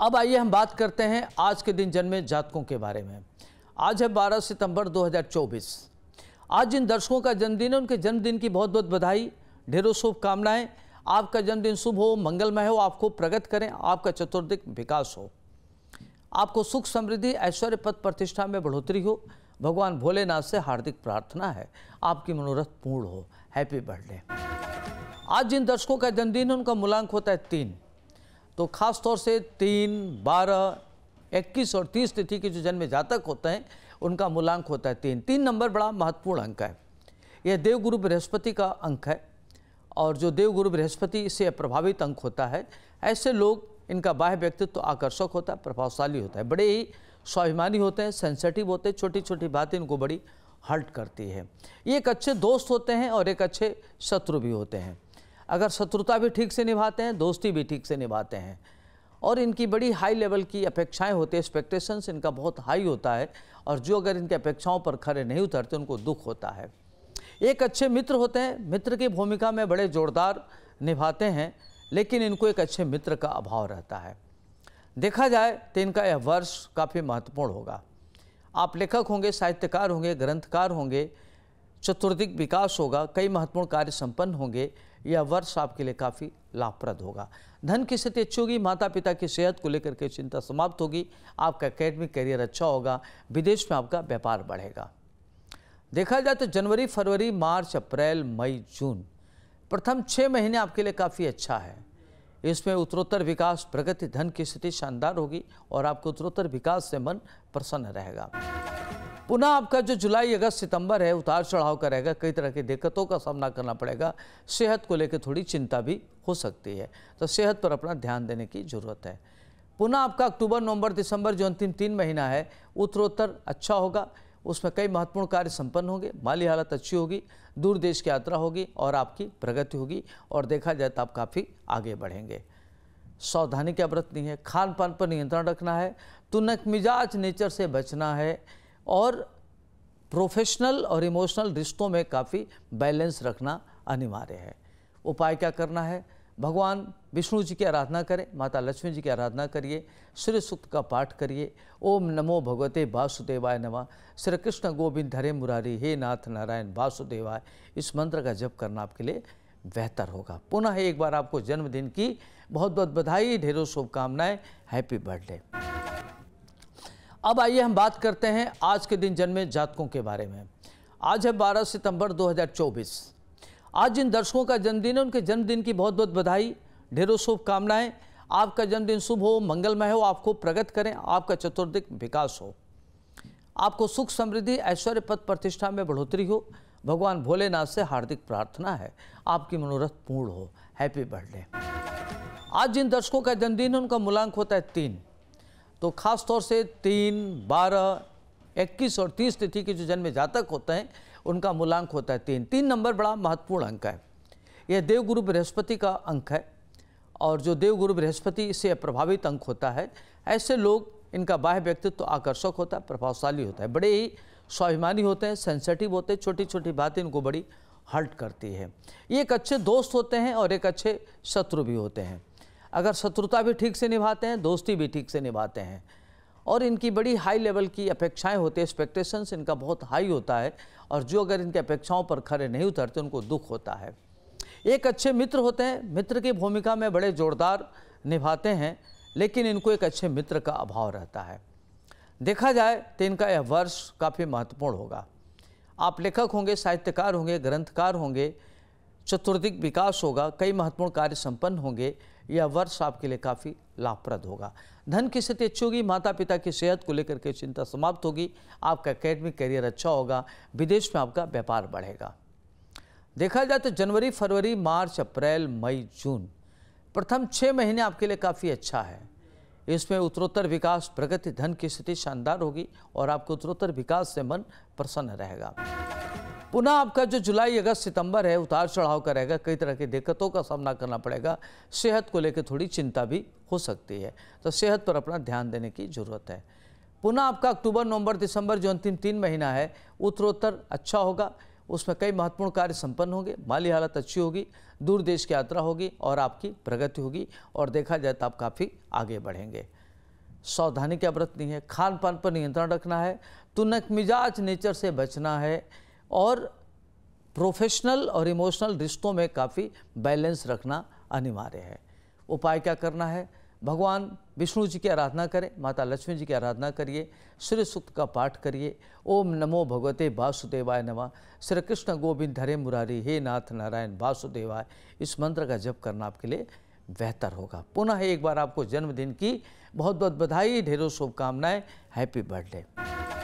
अब आइए हम बात करते हैं आज के दिन जन्मे जातकों के बारे में आज है 12 सितंबर 2024 आज जिन दर्शकों का जन्मदिन है उनके जन्मदिन की बहुत बहुत बधाई ढेरों शुभकामनाएं आपका जन्मदिन शुभ हो मंगलमय हो आपको प्रगत करें आपका चतुर्दिक विकास हो आपको सुख समृद्धि ऐश्वर्य पद प्रतिष्ठा में बढ़ोतरी हो भगवान भोलेनाथ से हार्दिक प्रार्थना है आपकी मनोरथ पूर्ण हो हैप्पी बर्थडे आज जिन दर्शकों का जन्मदिन है उनका मूलांक होता है तीन तो ख़ास तौर से तीन बारह इक्कीस और तीस तिथि के जो जन्म जातक होते हैं उनका मूलांक होता है तीन तीन नंबर बड़ा महत्वपूर्ण अंक है यह देवगुरु बृहस्पति का अंक है और जो देवगुरु बृहस्पति से प्रभावित अंक होता है ऐसे लोग इनका बाह्य व्यक्तित्व तो आकर्षक होता है प्रभावशाली होता है बड़े ही स्वाभिमानी होते हैं सेंसेटिव होते हैं छोटी छोटी बातें इनको बड़ी हल्ट करती है ये एक अच्छे दोस्त होते हैं और एक अच्छे शत्रु भी होते हैं अगर शत्रुता भी ठीक से निभाते हैं दोस्ती भी ठीक से निभाते हैं और इनकी बड़ी हाई लेवल की अपेक्षाएं होती है एक्सपेक्टेशंस इनका बहुत हाई होता है और जो अगर इनकी अपेक्षाओं पर खरे नहीं उतरते उनको दुख होता है एक अच्छे मित्र होते हैं मित्र की भूमिका में बड़े जोरदार निभाते हैं लेकिन इनको एक अच्छे मित्र का अभाव रहता है देखा जाए तो इनका यह वर्ष काफ़ी महत्वपूर्ण होगा आप लेखक होंगे साहित्यकार होंगे ग्रंथकार होंगे चतुर्दिक विकास होगा कई महत्वपूर्ण कार्य संपन्न होंगे यह वर्ष आपके लिए काफ़ी लाभप्रद होगा धन की स्थिति अच्छी होगी माता पिता की सेहत को लेकर के चिंता समाप्त होगी आपका अकेडमिक करियर अच्छा होगा विदेश में आपका व्यापार बढ़ेगा देखा जाए तो जनवरी फरवरी मार्च अप्रैल मई जून प्रथम छः महीने आपके लिए काफ़ी अच्छा है इसमें उत्तरोत्तर विकास प्रगति धन की स्थिति शानदार होगी और आपको उत्तरोत्तर विकास से मन प्रसन्न रहेगा पुनः आपका जो जुलाई अगस्त सितंबर है उतार चढ़ाव का रहेगा कई तरह की दिक्कतों का सामना करना पड़ेगा सेहत को लेकर थोड़ी चिंता भी हो सकती है तो सेहत पर अपना ध्यान देने की ज़रूरत है पुनः आपका अक्टूबर नवंबर दिसंबर जो अंतिम तीन महीना है उत्तरोत्तर अच्छा होगा उसमें कई महत्वपूर्ण कार्य संपन्न होंगे माली हालत अच्छी होगी दूर देश की यात्रा होगी और आपकी प्रगति होगी और देखा जाए तो आप काफ़ी आगे बढ़ेंगे सावधानी क्या बरतनी है खान पान पर नियंत्रण रखना है तुनक मिजाज नेचर से बचना है और प्रोफेशनल और इमोशनल रिश्तों में काफ़ी बैलेंस रखना अनिवार्य है उपाय क्या करना है भगवान विष्णु जी की आराधना करें माता लक्ष्मी जी की आराधना करिए श्री सूक्त का पाठ करिए ओम नमो भगवते वासुदेवाय नमः श्री कृष्ण गोविंद हरे मुरारी हे नाथ नारायण वासुदेवाय इस मंत्र का जप करना आपके लिए बेहतर होगा पुनः एक बार आपको जन्मदिन की बहुत बहुत बधाई ढेरों शुभकामनाएं हैप्पी बर्थडे अब आइए हम बात करते हैं आज के दिन जन्मे जातकों के बारे में आज है 12 सितंबर 2024 आज जिन दर्शकों का जन्मदिन है उनके जन्मदिन की बहुत बहुत बधाई ढेरों शुभकामनाएं आपका जन्मदिन शुभ हो मंगलमय हो आपको प्रगत करें आपका चतुर्दिक विकास हो आपको सुख समृद्धि ऐश्वर्य पद प्रतिष्ठा में बढ़ोतरी हो भगवान भोलेनाथ से हार्दिक प्रार्थना है आपकी मनोरथ पूर्ण हो हैप्पी बर्थडे आज जिन दर्शकों का जन्मदिन है उनका मूलांक होता है तीन तो ख़ास तौर से तीन बारह इक्कीस और तीस तिथि के जो जन्म जातक होते हैं उनका मूलांक होता है तीन तीन नंबर बड़ा महत्वपूर्ण अंक है यह देवगुरु बृहस्पति का अंक है और जो देवगुरु बृहस्पति से प्रभावित अंक होता है ऐसे लोग इनका बाह्य व्यक्तित्व तो आकर्षक होता है प्रभावशाली होता है बड़े ही स्वाभिमानी होते हैं सेंसिटिव होते हैं छोटी छोटी बातें इनको बड़ी हल्ट करती है ये एक अच्छे दोस्त होते हैं और एक अच्छे शत्रु भी होते हैं अगर शत्रुता भी ठीक से निभाते हैं दोस्ती भी ठीक से निभाते हैं और इनकी बड़ी हाई लेवल की अपेक्षाएं होती है एक्सपेक्टेशंस इनका बहुत हाई होता है और जो अगर इनकी अपेक्षाओं पर खरे नहीं उतरते उनको दुख होता है एक अच्छे मित्र होते हैं मित्र की भूमिका में बड़े जोरदार निभाते हैं लेकिन इनको एक अच्छे मित्र का अभाव रहता है देखा जाए तो इनका यह वर्ष काफ़ी महत्वपूर्ण होगा आप लेखक होंगे साहित्यकार होंगे ग्रंथकार होंगे चतुर्दिक विकास होगा कई महत्वपूर्ण कार्य संपन्न होंगे यह वर्ष आपके लिए काफ़ी लाभप्रद होगा धन की स्थिति अच्छी होगी माता पिता की सेहत को लेकर के चिंता समाप्त होगी आपका अकेडमिक करियर अच्छा होगा विदेश में आपका व्यापार बढ़ेगा देखा जाए तो जनवरी फरवरी मार्च अप्रैल मई जून प्रथम छः महीने आपके लिए काफ़ी अच्छा है इसमें उत्तरोत्तर विकास प्रगति धन की स्थिति शानदार होगी और आपको उत्तरोत्तर विकास से मन प्रसन्न रहेगा पुनः आपका जो जुलाई अगस्त सितंबर है उतार चढ़ाव का रहेगा कई तरह की दिक्कतों का सामना करना पड़ेगा सेहत को लेकर थोड़ी चिंता भी हो सकती है तो सेहत पर अपना ध्यान देने की ज़रूरत है पुनः आपका अक्टूबर नवंबर दिसंबर जो अंतिम तीन महीना है उत्तरोत्तर अच्छा होगा उसमें कई महत्वपूर्ण कार्य संपन्न होंगे माली हालत अच्छी होगी दूर देश की यात्रा होगी और आपकी प्रगति होगी और देखा जाए तो आप काफ़ी आगे बढ़ेंगे सावधानी क्या बरतनी है खान पान पर नियंत्रण रखना है तुनक मिजाज नेचर से बचना है और प्रोफेशनल और इमोशनल रिश्तों में काफ़ी बैलेंस रखना अनिवार्य है उपाय क्या करना है भगवान विष्णु जी की आराधना करें माता लक्ष्मी जी की आराधना करिए श्री सूक्त का पाठ करिए ओम नमो भगवते वासुदेवाय नमः श्री कृष्ण गोविंद हरे मुरारी हे नाथ नारायण वासुदेवाय इस मंत्र का जप करना आपके लिए बेहतर होगा पुनः एक बार आपको जन्मदिन की बहुत बहुत बधाई ढेरों शुभकामनाएँ हैप्पी बर्थडे